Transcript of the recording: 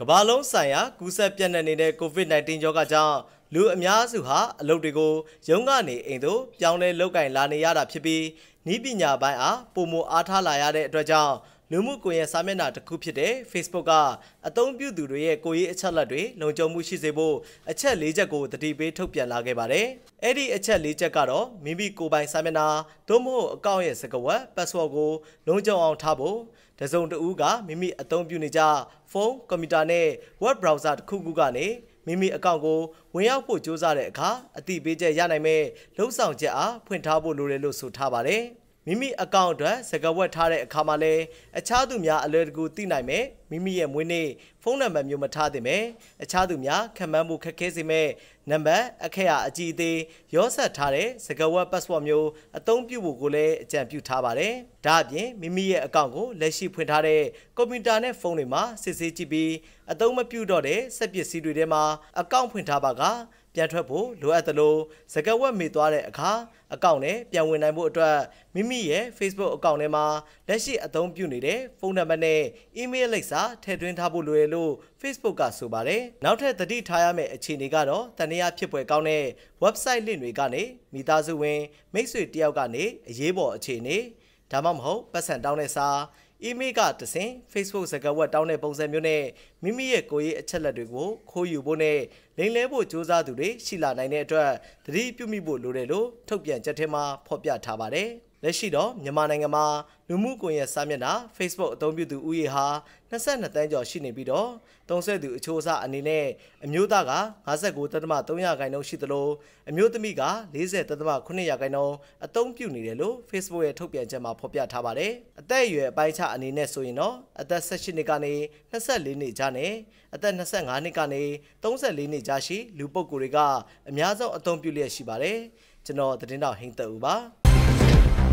ကမ္ဘာလုံးဆိုင်ရာကူးစက်ပြန့်နှံ့နေတဲ့ COVID-19 ရောဂါကြောင့်လူအများစုဟာအလုပ်တွေကိုရုံးကနေအိမ်သို့ပြောင်းလဲလုပ်ကင်လာနေရတာဖြစ်ပြီးဤပညာပိုင်းအားပုံမအားထားလာရတဲ့အတွက်ကြောင့်လူမှုကွန်ရက်စာမျက်နှာတစ်ခုဖြစ်တဲ့ Facebook ကအသုံးပြုသူတွေရဲ့ကိုယ်ရေးအချက်အလက်တွေလုံခြုံမှုရှိစေဖို့အချက်၄ချက်ကိုတတိပေးထုတ်ပြန်လာခဲ့ပါတယ်။အဲ့ဒီအချက်၄ချက်ကတော့မိမိကိုယ်ပိုင်စာမျက်နှာသို့မဟုတ်အကောင့်ရဲ့စကားဝတ် password ကိုလုံခြုံအောင်ထားဖို့တစုံတဦးကမိမိအသုံးပြုနေကြဖုန်း၊ကွန်ပျူတာနဲ့ web browser တစ်ခုခုကနေမိမိအကောင့်ကိုဝင်ရောက်ဖို့ကြိုးစားတဲ့အခါအတိပေးချက်ရနိုင်မဲ့လုံဆောင်ချက်အားဖွင့်ထားဖို့လိုတယ်လို့ဆိုထားပါတယ်။မိမိအကောင့်အတွက်စကားဝတ်ထားတဲ့အခါမှာလည်းအခြားသူများအလွယ်တကူသိနိုင်မယ်။မိမိရဲ့မွေးနေ့ဖုန်းနံပါတ်မျိုးမထားသင့်ပဲအခြားသူများခံမှန်းမှုခက်ခဲစေမဲ့နံပါတ်အခက်အအကြည့်အသေးရောဆက်ထားတဲ့စကားဝတ် password မျိုးအသုံးပြုဖို့ကိုလည်းအကြံပြုထားပါတယ်။ဒါအပြင်မိမိရဲ့အကောင့်ကိုလက်ရှိဖွင့်ထားတဲ့ကွန်ပျူတာနဲ့ဖုန်းတွေမှာစစ်ဆေးကြည့်ပြီးအသုံးမပြုတော့တဲ့စက်ပစ္စည်းတွေထဲမှာအကောင့်ဖွင့်ထားပါကပြန်ထွက်ဖို့လိုအပ်သလိုစကားဝတ်မေသွားတဲ့အခါအကောင့်နဲ့ပြန်ဝင်နိုင်ဖို့အတွက်မိမိရဲ့ Facebook အကောင့်ထဲမှာလက်ရှိအသုံးပြုနေတဲ့ဖုန်းနံပါတ်နဲ့ email လိပ်စာသာထည့်သွင်းထားဖို့လိုတယ်လို့ Facebook ကဆိုပါတယ်။နောက်ထပ်သတိထားရမယ့်အခြေအနေကတော့တနည်းအားဖြစ်ပွဲကောင်းတဲ့ website လင့်တွေကနေမိသားစုဝင်မိတ်ဆွေတယောက်ကနေအရေးပေါ်အခြေအနေဒါမှမဟုတ်ပတ်စံတောင်းတဲ့စာအီးမေးလ်ကတဆင် Facebook စကားဝတ်တောင်းတဲ့ပုံစံမျိုးနဲ့မိမိရဲ့ကိုယ်ရေးအချက်လက်တွေကိုခိုးယူဖို့နဲ့လိမ်လည်ဖို့ကြိုးစားသူတွေရှိလာနိုင်တဲ့အတွက်သတိပြုမိဖို့လိုတယ်လို့ထုတ်ပြန်ချက်ထဲမှာဖော်ပြထားပါတယ်။လက်ရှိတော့မြန်မာနိုင်ငံမှာလူမှုကွန်ရက်စာမျက်နှာ Facebook အသုံးပြုသူဦးရေဟာ22တန်းကျော်ရှိနေပြီးတော့သုံးဆသူအချိုးအစားအနေနဲ့အမျိုးသားက59.3%ခိုင်နှုန်းရှိသလိုအမျိုးသမီးက40.9%ခိုင်နှုန်းအသုံးပြုနေတယ်လို့ Facebook ရဲ့ထုတ်ပြန်ချက်မှာဖော်ပြထားပါတယ်။အသက်အရွယ်အပိုင်းခြားအနေနဲ့ဆိုရင်တော့အသက်18နှစ်ကနေ24နှစ်ကြားနဲ့အသက်25နှစ်ကနေ34နှစ်ကြားရှိလူပုဂ္ဂိုလ်တွေကအများဆုံးအသုံးပြုလျက်ရှိပါတယ်။ကျွန်တော်သတင်းတော်ဟိန်းသက်ဦးပါ။